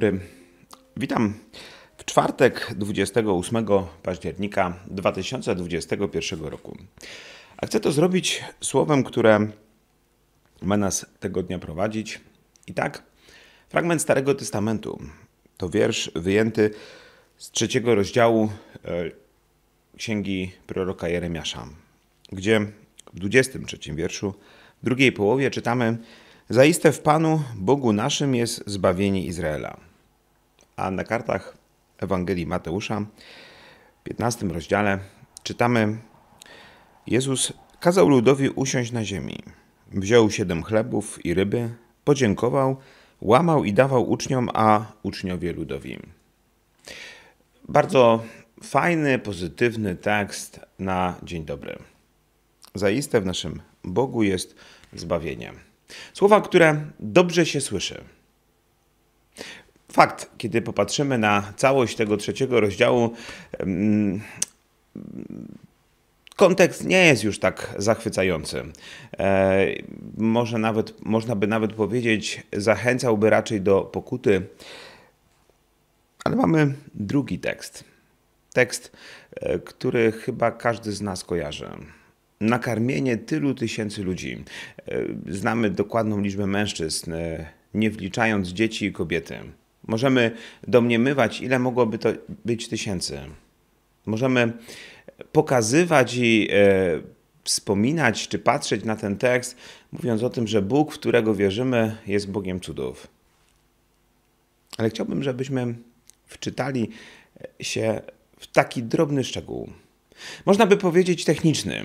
dobry. Witam. W czwartek 28 października 2021 roku. A chcę to zrobić słowem, które ma nas tego dnia prowadzić. I tak, fragment Starego Testamentu to wiersz wyjęty z trzeciego rozdziału e, księgi proroka Jeremiasza, gdzie w 23 wierszu, w drugiej połowie czytamy: Zaiste w Panu, Bogu naszym jest zbawienie Izraela. A na kartach Ewangelii Mateusza, 15 rozdziale, czytamy: Jezus kazał ludowi usiąść na ziemi. Wziął siedem chlebów i ryby, podziękował, łamał i dawał uczniom, a uczniowie ludowi. Bardzo fajny, pozytywny tekst na dzień dobry. Zaiste w naszym Bogu jest zbawienie. Słowa, które dobrze się słyszy. Fakt, kiedy popatrzymy na całość tego trzeciego rozdziału, kontekst nie jest już tak zachwycający. E, może nawet, można by nawet powiedzieć, zachęcałby raczej do pokuty. Ale mamy drugi tekst. Tekst, e, który chyba każdy z nas kojarzy nakarmienie tylu tysięcy ludzi. E, znamy dokładną liczbę mężczyzn, nie wliczając dzieci i kobiety. Możemy domniemywać, ile mogłoby to być tysięcy. Możemy pokazywać i e, wspominać czy patrzeć na ten tekst, mówiąc o tym, że Bóg, w którego wierzymy, jest Bogiem cudów. Ale chciałbym, żebyśmy wczytali e, się w taki drobny szczegół. Można by powiedzieć techniczny.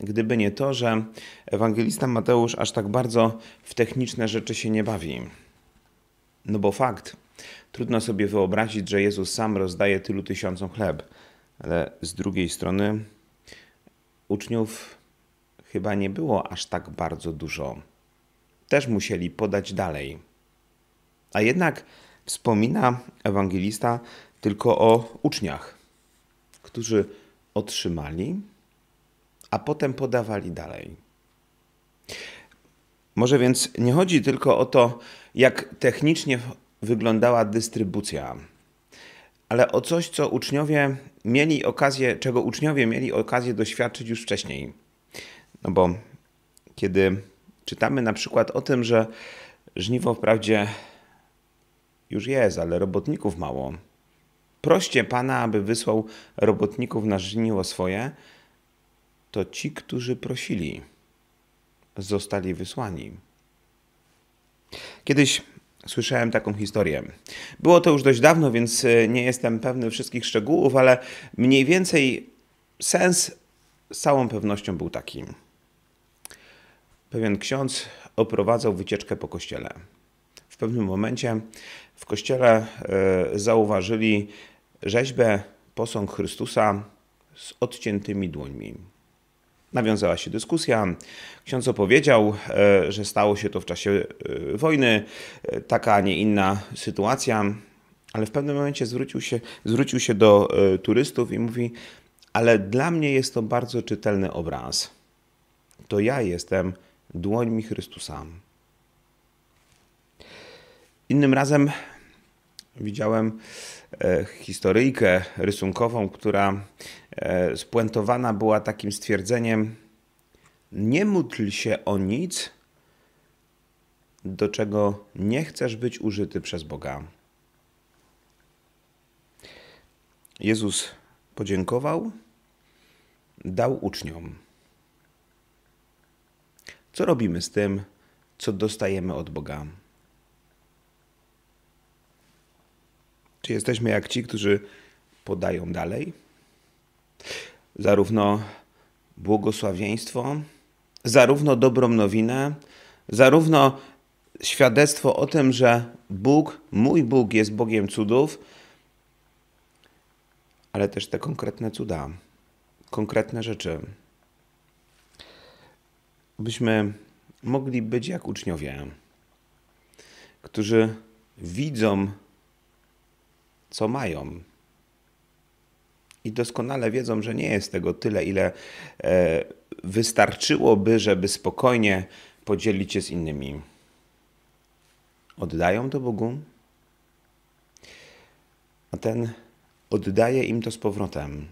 Gdyby nie to, że ewangelista Mateusz aż tak bardzo w techniczne rzeczy się nie bawi. No bo fakt, trudno sobie wyobrazić, że Jezus sam rozdaje tylu tysiącom chleb, ale z drugiej strony uczniów chyba nie było aż tak bardzo dużo. Też musieli podać dalej. A jednak wspomina ewangelista tylko o uczniach, którzy otrzymali, a potem podawali dalej. Może więc nie chodzi tylko o to, jak technicznie wyglądała dystrybucja, ale o coś, co uczniowie mieli okazję, czego uczniowie mieli okazję doświadczyć już wcześniej. No bo kiedy czytamy na przykład o tym, że żniwo wprawdzie już jest, ale robotników mało. Proście Pana, aby wysłał robotników na żniwo swoje, to ci, którzy prosili zostali wysłani. Kiedyś słyszałem taką historię. Było to już dość dawno, więc e, nie jestem pewny wszystkich szczegółów, ale mniej więcej sens z całą pewnością był taki. Pewien ksiądz oprowadzał wycieczkę po kościele. W pewnym momencie w kościele e, zauważyli rzeźbę posąg Chrystusa z odciętymi dłońmi. Nawiązała się dyskusja. Ksiądz opowiedział, e, że stało się to w czasie e, wojny, e, taka, a nie inna sytuacja, ale w pewnym momencie zwrócił się, zwrócił się do turystów i mówi: Ale dla mnie jest to bardzo czytelny obraz. To ja jestem dłońmi Chrystusa. Innym razem widziałem e, historyjkę rysunkową, która e, spuentowana była takim stwierdzeniem: Nie módl się o nic, do czego nie chcesz być użyty przez Boga. Jezus podziękował, dał uczniom. Co robimy z tym, co dostajemy od Boga? Czy jesteśmy jak ci, którzy podają dalej? Zarówno błogosławieństwo, zarówno dobrą nowinę, zarówno świadectwo o tym, że Bóg, mój Bóg jest Bogiem cudów, ale też te konkretne cuda, konkretne rzeczy. Byśmy mogli być jak uczniowie, którzy widzą co mają. I doskonale wiedzą, że nie jest tego tyle, ile e, wystarczyłoby, żeby spokojnie podzielić się z innymi. Oddają to Bogu, a ten oddaje im to z powrotem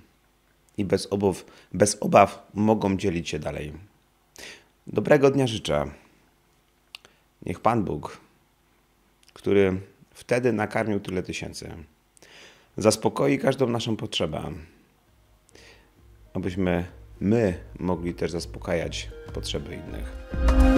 i bez obaw, bez obaw mogą dzielić się dalej. Dobrego dnia życzę. Niech Pan Bóg, który wtedy nakarmił tyle tysięcy, zaspokoi każdą naszą potrzebę, abyśmy my mogli też zaspokajać potrzeby innych.